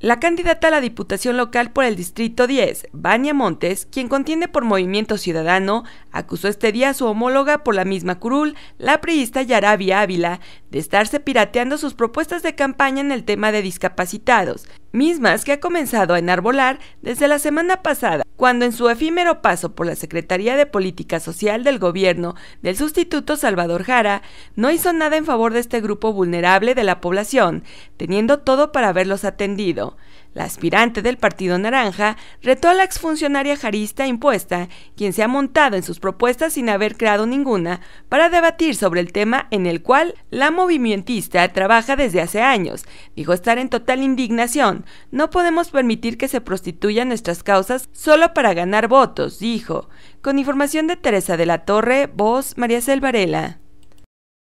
La candidata a la Diputación Local por el Distrito 10, Vania Montes, quien contiende por Movimiento Ciudadano, acusó este día a su homóloga por la misma curul, la priista Yarabia Ávila, de estarse pirateando sus propuestas de campaña en el tema de discapacitados, mismas que ha comenzado a enarbolar desde la semana pasada, cuando en su efímero paso por la Secretaría de Política Social del gobierno del sustituto Salvador Jara, no hizo nada en favor de este grupo vulnerable de la población, teniendo todo para haberlos atendido. La aspirante del Partido Naranja retó a la exfuncionaria jarista impuesta, quien se ha montado en sus propuestas sin haber creado ninguna, para debatir sobre el tema en el cual la movimientista trabaja desde hace años. Dijo estar en total indignación. No podemos permitir que se prostituyan nuestras causas solo para ganar votos, dijo. Con información de Teresa de la Torre, voz María Selvarela.